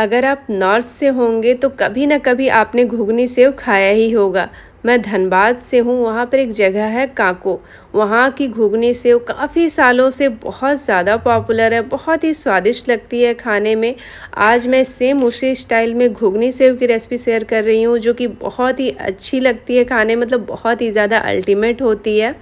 अगर आप नॉर्थ से होंगे तो कभी ना कभी आपने घुगनी सेव खाया ही होगा मैं धनबाद से हूँ वहाँ पर एक जगह है काको वहाँ की घुगनी सेव काफ़ी सालों से बहुत ज़्यादा पॉपुलर है बहुत ही स्वादिष्ट लगती है खाने में आज मैं सेम उसी स्टाइल में घुगनी सेव की रेसिपी शेयर कर रही हूँ जो कि बहुत ही अच्छी लगती है खाने मतलब बहुत ही ज़्यादा अल्टीमेट होती है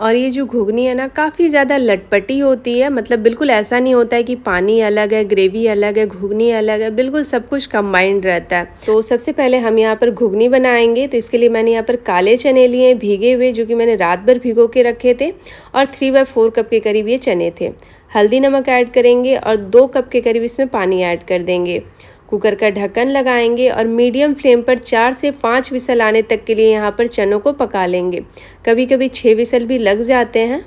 और ये जो घुगनी है ना काफ़ी ज़्यादा लटपटी होती है मतलब बिल्कुल ऐसा नहीं होता है कि पानी अलग है ग्रेवी अलग है घुगनी अलग है बिल्कुल सब कुछ कंबाइंड रहता है तो सबसे पहले हम यहाँ पर घुगनी बनाएंगे तो इसके लिए मैंने यहाँ पर काले चने लिए भीगे हुए जो कि मैंने रात भर भिगो के रखे थे और थ्री बाय फोर कप के करीब ये चने थे हल्दी नमक ऐड करेंगे और दो कप के करीब इसमें पानी ऐड कर देंगे कुकर का ढक्कन लगाएंगे और मीडियम फ्लेम पर चार से पाँच विसल आने तक के लिए यहाँ पर चनों को पका लेंगे कभी कभी छः विसल भी लग जाते हैं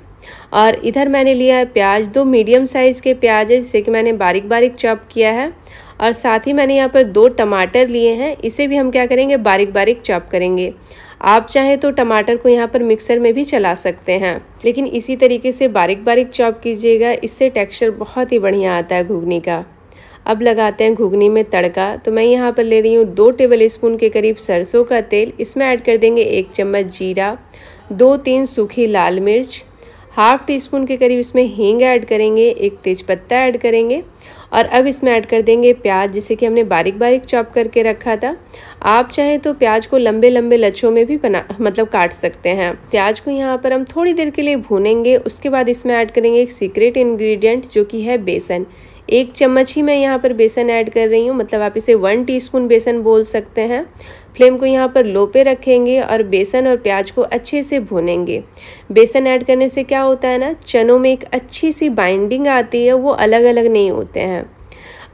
और इधर मैंने लिया है प्याज दो मीडियम साइज़ के प्याज है जिसे कि मैंने बारीक बारीक चॉप किया है और साथ ही मैंने यहाँ पर दो टमाटर लिए हैं इसे भी हम क्या करेंगे बारीक बारीक चॉप करेंगे आप चाहें तो टमाटर को यहाँ पर मिक्सर में भी चला सकते हैं लेकिन इसी तरीके से बारीक बारीक चॉप कीजिएगा इससे टेक्सचर बहुत ही बढ़िया आता है घुगनी का अब लगाते हैं घुगनी में तड़का तो मैं यहाँ पर ले रही हूँ दो टेबल स्पून के करीब सरसों का तेल इसमें ऐड कर देंगे एक चम्मच जीरा दो तीन सूखी लाल मिर्च हाफ टी स्पून के करीब इसमें हींग ऐड करेंगे एक तेज़पत्ता ऐड करेंगे और अब इसमें ऐड कर देंगे प्याज जिसे कि हमने बारीक बारीक चॉप करके रखा था आप चाहें तो प्याज को लंबे लंबे लच्छों में भी बना मतलब काट सकते हैं प्याज को यहाँ पर हम थोड़ी देर के लिए भूनेंगे उसके बाद इसमें ऐड करेंगे एक सीक्रेट इन्ग्रीडियंट जो कि है बेसन एक चम्मच ही मैं यहाँ पर बेसन ऐड कर रही हूँ मतलब आप इसे वन टीस्पून बेसन बोल सकते हैं फ्लेम को यहाँ पर लो पे रखेंगे और बेसन और प्याज को अच्छे से भूनेंगे बेसन ऐड करने से क्या होता है ना चनों में एक अच्छी सी बाइंडिंग आती है वो अलग अलग नहीं होते हैं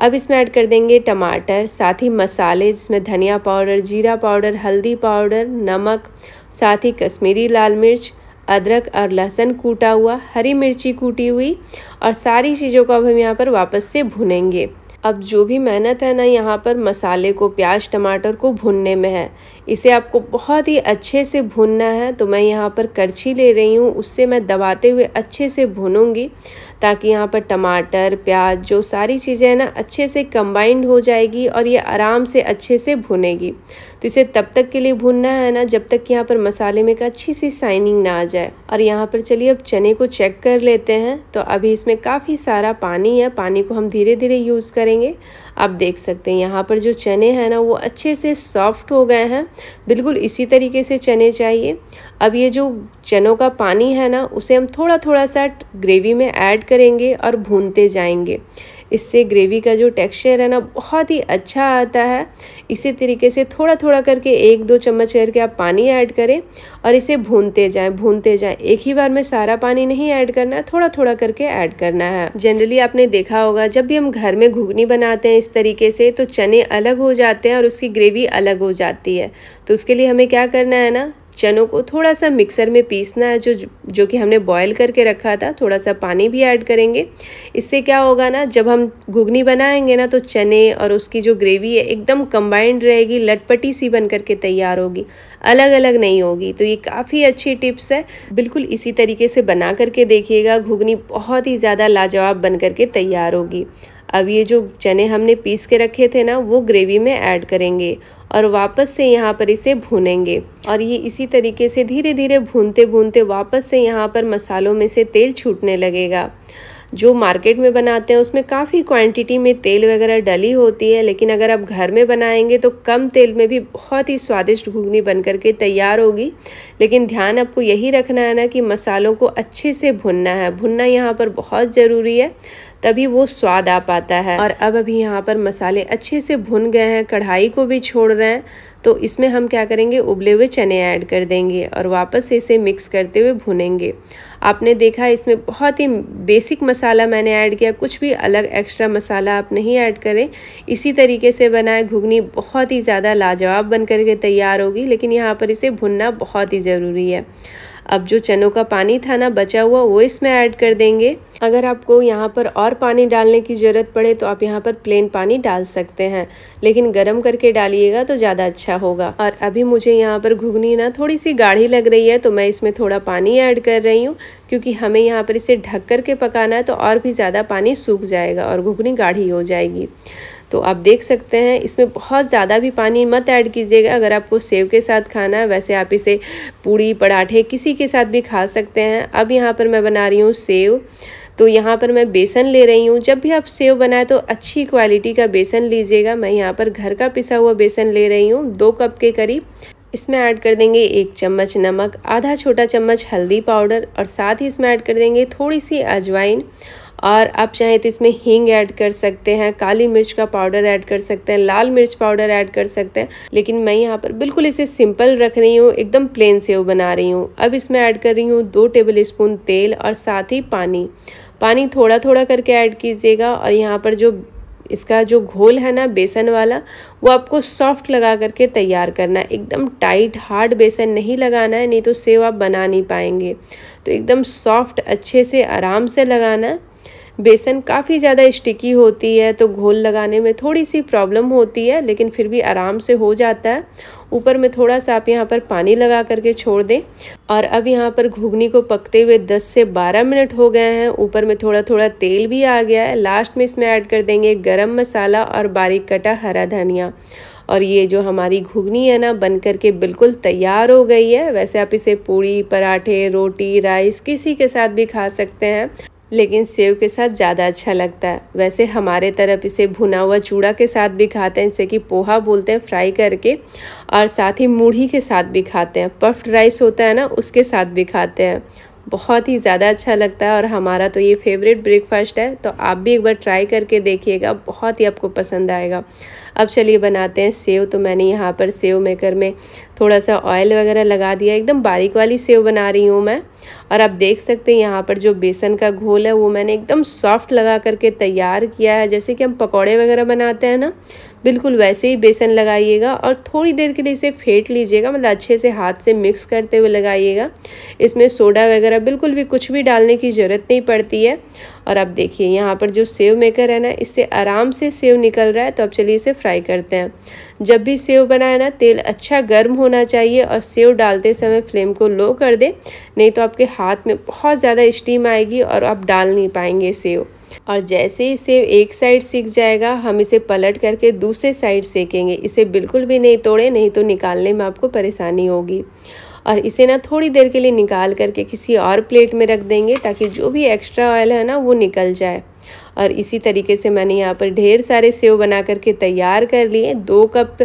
अब इसमें ऐड कर देंगे टमाटर साथ ही मसाले जिसमें धनिया पाउडर जीरा पाउडर हल्दी पाउडर नमक साथ ही कश्मीरी लाल मिर्च अदरक और लहसुन कूटा हुआ हरी मिर्ची कूटी हुई और सारी चीज़ों को अब हम यहाँ पर वापस से भुनेंगे अब जो भी मेहनत है ना यहाँ पर मसाले को प्याज टमाटर को भुनने में है इसे आपको बहुत ही अच्छे से भुनना है तो मैं यहाँ पर करछी ले रही हूँ उससे मैं दबाते हुए अच्छे से भूनूँगी ताकि यहाँ पर टमाटर प्याज जो सारी चीज़ें हैं ना अच्छे से कंबाइंड हो जाएगी और ये आराम से अच्छे से भुनेगी तो इसे तब तक के लिए भूनना है ना जब तक कि यहाँ पर मसाले में एक अच्छी सी साइनिंग ना आ जाए और यहाँ पर चलिए अब चने को चेक कर लेते हैं तो अभी इसमें काफ़ी सारा पानी है पानी को हम धीरे धीरे यूज़ करेंगे आप देख सकते हैं यहाँ पर जो चने हैं ना वो अच्छे से सॉफ्ट हो गए हैं बिल्कुल इसी तरीके से चने चाहिए अब ये जो चनों का पानी है ना उसे हम थोड़ा थोड़ा सा ग्रेवी में ऐड करेंगे और भूनते जाएंगे इससे ग्रेवी का जो टेक्सचर है ना बहुत ही अच्छा आता है इसी तरीके से थोड़ा थोड़ा करके एक दो चम्मच करके आप पानी ऐड करें और इसे भूनते जाएं भूनते जाएं एक ही बार में सारा पानी नहीं ऐड करना है थोड़ा थोड़ा करके ऐड करना है जनरली आपने देखा होगा जब भी हम घर में घुगनी बनाते हैं इस तरीके से तो चने अलग हो जाते हैं और उसकी ग्रेवी अलग हो जाती है तो उसके लिए हमें क्या करना है ना चनों को थोड़ा सा मिक्सर में पीसना है जो जो कि हमने बॉयल करके रखा था थोड़ा सा पानी भी ऐड करेंगे इससे क्या होगा ना जब हम घुगनी बनाएंगे ना तो चने और उसकी जो ग्रेवी है एकदम कंबाइंड रहेगी लटपटी सी बन करके तैयार होगी अलग अलग नहीं होगी तो ये काफ़ी अच्छी टिप्स है बिल्कुल इसी तरीके से बना करके देखिएगा घुगनी बहुत ही ज़्यादा लाजवाब बन करके तैयार होगी अब ये जो चने हमने पीस के रखे थे ना वो ग्रेवी में ऐड करेंगे और वापस से यहाँ पर इसे भूनेंगे और ये इसी तरीके से धीरे धीरे भूनते भूनते वापस से यहाँ पर मसालों में से तेल छूटने लगेगा जो मार्केट में बनाते हैं उसमें काफ़ी क्वांटिटी में तेल वगैरह डली होती है लेकिन अगर आप घर में बनाएंगे तो कम तेल में भी बहुत ही स्वादिष्ट घुगनी बन करके तैयार होगी लेकिन ध्यान आपको यही रखना है ना कि मसालों को अच्छे से भुनना है भुनना यहाँ पर बहुत ज़रूरी है तभी वो स्वाद आ पाता है और अब अभी यहाँ पर मसाले अच्छे से भुन गए हैं कढ़ाई को भी छोड़ रहे हैं तो इसमें हम क्या करेंगे उबले हुए चने ऐड कर देंगे और वापस से इसे मिक्स करते हुए भुनेंगे आपने देखा इसमें बहुत ही बेसिक मसाला मैंने ऐड किया कुछ भी अलग एक्स्ट्रा मसाला आप नहीं ऐड करें इसी तरीके से बनाए घुगनी बहुत ही ज़्यादा लाजवाब बन करके तैयार होगी लेकिन यहाँ पर इसे भुनना बहुत ही ज़रूरी है अब जो चनों का पानी था ना बचा हुआ वो इसमें ऐड कर देंगे अगर आपको यहाँ पर और पानी डालने की ज़रूरत पड़े तो आप यहाँ पर प्लेन पानी डाल सकते हैं लेकिन गर्म करके डालिएगा तो ज़्यादा अच्छा होगा और अभी मुझे यहाँ पर घुगनी ना थोड़ी सी गाढ़ी लग रही है तो मैं इसमें थोड़ा पानी ऐड कर रही हूँ क्योंकि हमें यहाँ पर इसे ढक करके पकाना है तो और भी ज़्यादा पानी सूख जाएगा और घुगनी गाढ़ी हो जाएगी तो आप देख सकते हैं इसमें बहुत ज़्यादा भी पानी मत ऐड कीजिएगा अगर आपको सेव के साथ खाना है वैसे आप इसे पूड़ी पराठे किसी के साथ भी खा सकते हैं अब यहाँ पर मैं बना रही हूँ सेव तो यहाँ पर मैं बेसन ले रही हूँ जब भी आप सेव बनाए तो अच्छी क्वालिटी का बेसन लीजिएगा मैं यहाँ पर घर का पिसा हुआ बेसन ले रही हूँ दो कप के करीब इसमें ऐड कर देंगे एक चम्मच नमक आधा छोटा चम्मच हल्दी पाउडर और साथ ही इसमें ऐड कर देंगे थोड़ी सी अजवाइन और आप चाहें तो इसमें हींग ऐड कर सकते हैं काली मिर्च का पाउडर ऐड कर सकते हैं लाल मिर्च पाउडर ऐड कर सकते हैं लेकिन मैं यहाँ पर बिल्कुल इसे सिंपल रख रही हूँ एकदम प्लेन सेव बना रही हूँ अब इसमें ऐड कर रही हूँ दो टेबल स्पून तेल और साथ ही पानी पानी थोड़ा थोड़ा करके ऐड कीजिएगा और यहाँ पर जो इसका जो घोल है ना बेसन वाला वो आपको सॉफ्ट लगा करके तैयार करना है एकदम टाइट हार्ड बेसन नहीं लगाना है नहीं तो सेव आप बना नहीं पाएंगे तो एकदम सॉफ्ट अच्छे से आराम से लगाना है बेसन काफ़ी ज़्यादा स्टिकी होती है तो घोल लगाने में थोड़ी सी प्रॉब्लम होती है लेकिन फिर भी आराम से हो जाता है ऊपर में थोड़ा सा आप यहाँ पर पानी लगा करके छोड़ दें और अब यहाँ पर घुगनी को पकते हुए 10 से 12 मिनट हो गए हैं ऊपर में थोड़ा थोड़ा तेल भी आ गया है लास्ट में इसमें ऐड कर देंगे गरम मसाला और बारीक कटा हरा धनिया और ये जो हमारी घुगनी है ना बन कर के बिल्कुल तैयार हो गई है वैसे आप इसे पूड़ी पराठे रोटी राइस किसी के साथ भी खा सकते हैं लेकिन सेव के साथ ज़्यादा अच्छा लगता है वैसे हमारे तरफ इसे भुना हुआ चूड़ा के साथ भी खाते हैं जैसे कि पोहा बोलते हैं फ्राई करके और साथ ही मूढ़ी के साथ भी खाते हैं पफ्ड राइस होता है ना उसके साथ भी खाते हैं बहुत ही ज़्यादा अच्छा लगता है और हमारा तो ये फेवरेट ब्रेकफास्ट है तो आप भी एक बार ट्राई करके देखिएगा बहुत ही आपको पसंद आएगा अब चलिए बनाते हैं सेव तो मैंने यहाँ पर सेव मेकर में थोड़ा सा ऑयल वगैरह लगा दिया एकदम बारीक वाली सेव बना रही हूँ मैं और आप देख सकते हैं यहाँ पर जो बेसन का घोल है वो मैंने एकदम सॉफ्ट लगा करके तैयार किया है जैसे कि हम पकौड़े वगैरह बनाते हैं ना बिल्कुल वैसे ही बेसन लगाइएगा और थोड़ी देर के लिए इसे फेंट लीजिएगा मतलब अच्छे से हाथ से मिक्स करते हुए लगाइएगा इसमें सोडा वगैरह बिल्कुल भी कुछ भी डालने की ज़रूरत नहीं पड़ती है और अब देखिए यहाँ पर जो सेव मेकर है ना इससे आराम से सेव निकल रहा है तो अब चलिए इसे फ्राई करते हैं जब भी सेव बनाए ना तेल अच्छा गर्म होना चाहिए और सेव डालते समय फ्लेम को लो कर दें नहीं तो आपके हाथ में बहुत ज़्यादा स्टीम आएगी और आप डाल नहीं पाएंगे सेव और जैसे इसे एक साइड सीख जाएगा हम इसे पलट करके दूसरे साइड सेकेंगे इसे बिल्कुल भी नहीं तोड़े नहीं तो निकालने में आपको परेशानी होगी और इसे ना थोड़ी देर के लिए निकाल करके किसी और प्लेट में रख देंगे ताकि जो भी एक्स्ट्रा ऑयल है ना वो निकल जाए और इसी तरीके से मैंने यहाँ पर ढेर सारे सेव बना करके तैयार कर लिए दो कप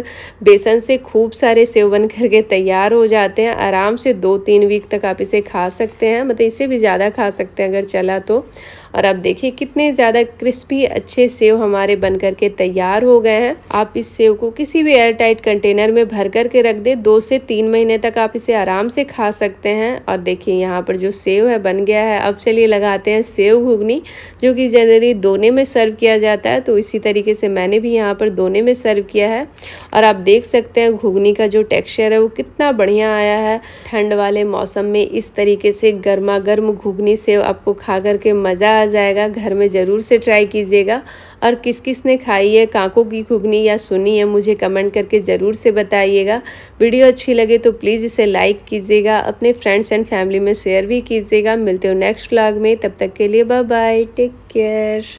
बेसन से खूब सारे सेव बन करके तैयार हो जाते हैं आराम से दो तीन वीक तक आप इसे खा सकते हैं मतलब इसे भी ज़्यादा खा सकते हैं अगर चला तो और आप देखिए कितने ज़्यादा क्रिस्पी अच्छे सेव हमारे बन करके तैयार हो गए हैं आप इस सेव को किसी भी एयरटाइट कंटेनर में भर करके रख दे दो से तीन महीने तक आप इसे आराम से खा सकते हैं और देखिए यहाँ पर जो सेव है बन गया है अब चलिए लगाते हैं सेव घुगनी जो कि जनरली दोने में सर्व किया जाता है तो इसी तरीके से मैंने भी यहाँ पर दोने में सर्व किया है और आप देख सकते हैं घुगनी का जो टेक्स्चर है वो कितना बढ़िया आया है ठंड वाले मौसम में इस तरीके से गर्मा गर्म घुगनी सेव आपको खा करके मज़ा आ जाएगा घर में ज़रूर से ट्राई कीजिएगा और किस किस ने खाई है कांकों की खुगनी या सुनी है मुझे कमेंट करके ज़रूर से बताइएगा वीडियो अच्छी लगे तो प्लीज़ इसे लाइक कीजिएगा अपने फ्रेंड्स एंड फैमिली में शेयर भी कीजिएगा मिलते हो नेक्स्ट व्लॉग में तब तक के लिए बाय बाय टेक केयर